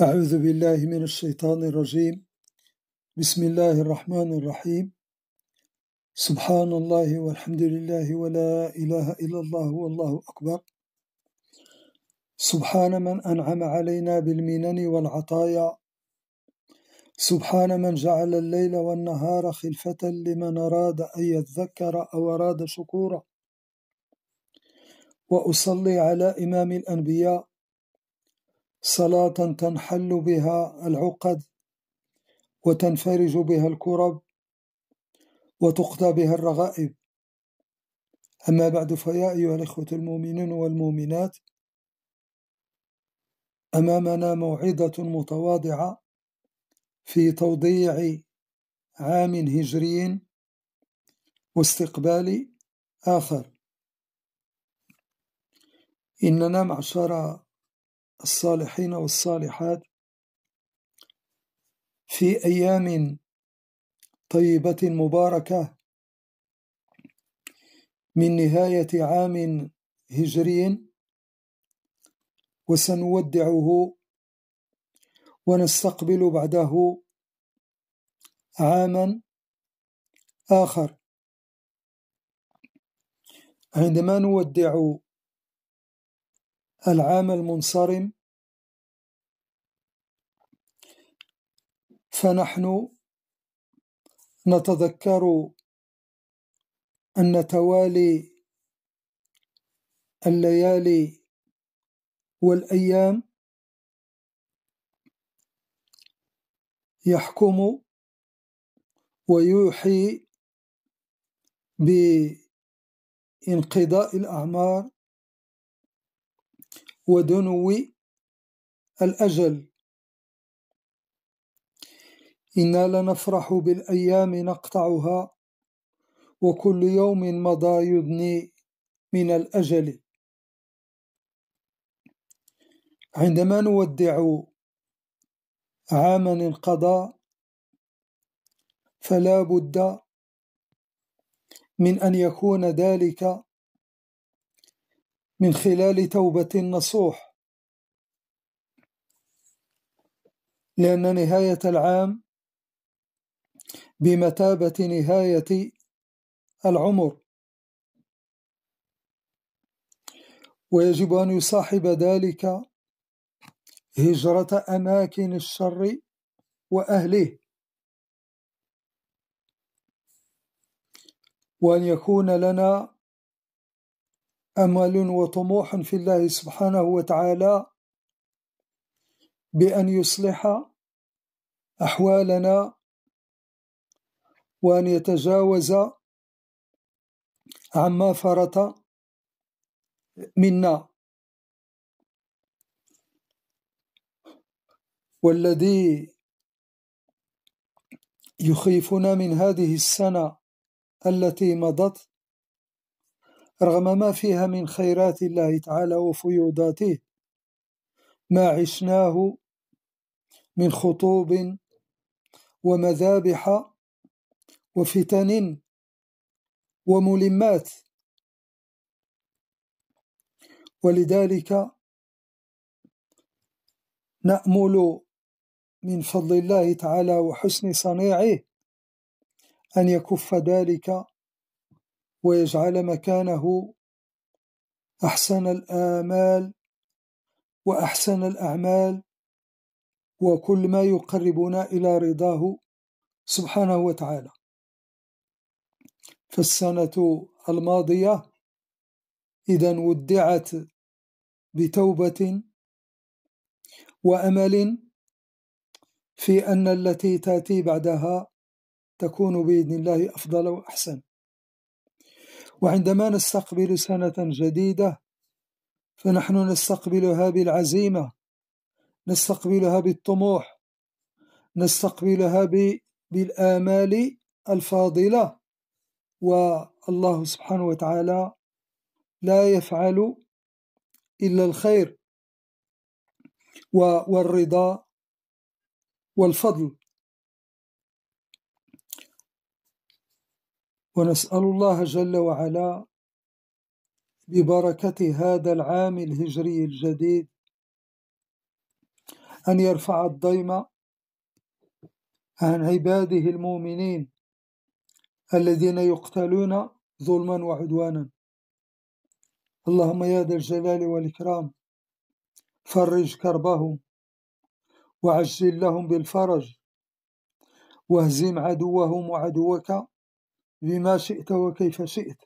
أعوذ بالله من الشيطان الرجيم بسم الله الرحمن الرحيم سبحان الله والحمد لله ولا إله إلا الله والله أكبر سبحان من أنعم علينا بالمنن والعطايا سبحان من جعل الليل والنهار خلفة لمن أراد أن يذكر أو أراد شكورا وأصلي على إمام الأنبياء صلاة تنحل بها العقد وتنفرج بها الكرب وتقضى بها الرغائب أما بعد فيا أيها الإخوة المؤمنون والمؤمنات أمامنا موعظة متواضعة في توضيع عام هجري واستقبال آخر إننا معشر الصالحين والصالحات في أيام طيبة مباركة من نهاية عام هجري وسنودعه ونستقبل بعده عاما آخر عندما نودع العام المنصرم فنحن نتذكر أن توالي الليالي والأيام يحكم ويوحي بانقضاء الأعمار ودنو الأجل إنا لنفرح بالأيام نقطعها وكل يوم مضى يدني من الأجل عندما نودع عاما انقضى فلا بد من أن يكون ذلك من خلال توبة نصوح لأن نهاية العام بمثابة نهاية العمر ويجب أن يصاحب ذلك هجرة أماكن الشر وأهله وأن يكون لنا امل وطموح في الله سبحانه وتعالى بان يصلح احوالنا وان يتجاوز عما فرط منا والذي يخيفنا من هذه السنه التي مضت رغم ما فيها من خيرات الله تعالى وفيوضاته ما عشناه من خطوب ومذابح وفتن وملمات ولذلك نأمل من فضل الله تعالى وحسن صنيعه أن يكف ذلك ويجعل مكانه أحسن الآمال وأحسن الأعمال وكل ما يقربنا إلى رضاه سبحانه وتعالى فالسنة الماضية إذا ودعت بتوبة وأمل في أن التي تأتي بعدها تكون بإذن الله أفضل وأحسن وعندما نستقبل سنة جديدة فنحن نستقبلها بالعزيمة نستقبلها بالطموح نستقبلها بالآمال الفاضلة والله سبحانه وتعالى لا يفعل إلا الخير والرضا والفضل ونسأل الله جل وعلا ببركة هذا العام الهجري الجديد أن يرفع الضيم عن عباده المؤمنين الذين يقتلون ظلما وعدوانا اللهم يا ذا الجلال والإكرام فرج كربهم وعجل لهم بالفرج واهزم عدوهم وعدوك بما شئت وكيف شئت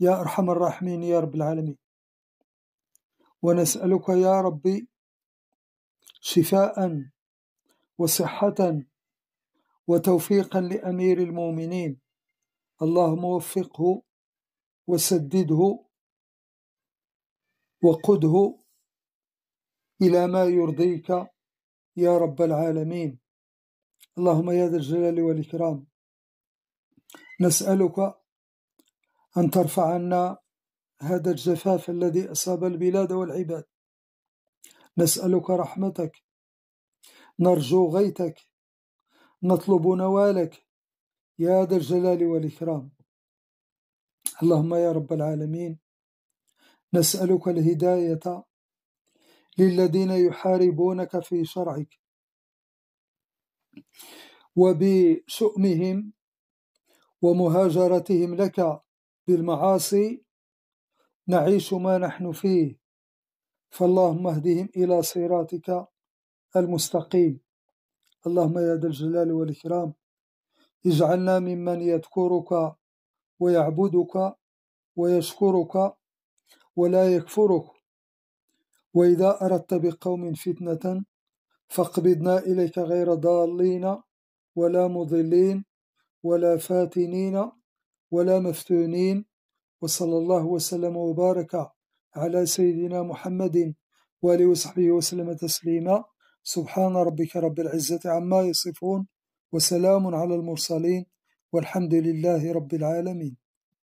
يا أرحم الراحمين يا رب العالمين ونسألك يا ربي شفاء وصحة وتوفيقا لأمير المؤمنين اللهم وفقه وسدده وقده إلى ما يرضيك يا رب العالمين اللهم يا ذا الجلال والإكرام نسألك أن ترفع عنا هذا الجفاف الذي أصاب البلاد والعباد نسألك رحمتك نرجو غيتك نطلب نوالك يا ذا الجلال والإكرام اللهم يا رب العالمين نسألك الهداية للذين يحاربونك في شرعك وبشؤمهم ومهاجرتهم لك بالمعاصي نعيش ما نحن فيه فاللهم اهدهم إلى صراطك المستقيم اللهم يا ذا الجلال والإكرام اجعلنا ممن يذكرك ويعبدك ويشكرك ولا يكفرك وإذا أردت بقوم فتنة فاقبضنا إليك غير ضالين ولا مضلين ولا فاتنين ولا مفتونين وصلى الله وسلم وبارك على سيدنا محمد وآله وصحبه وسلم تسليما سبحان ربك رب العزة عما يصفون وسلام على المرسلين والحمد لله رب العالمين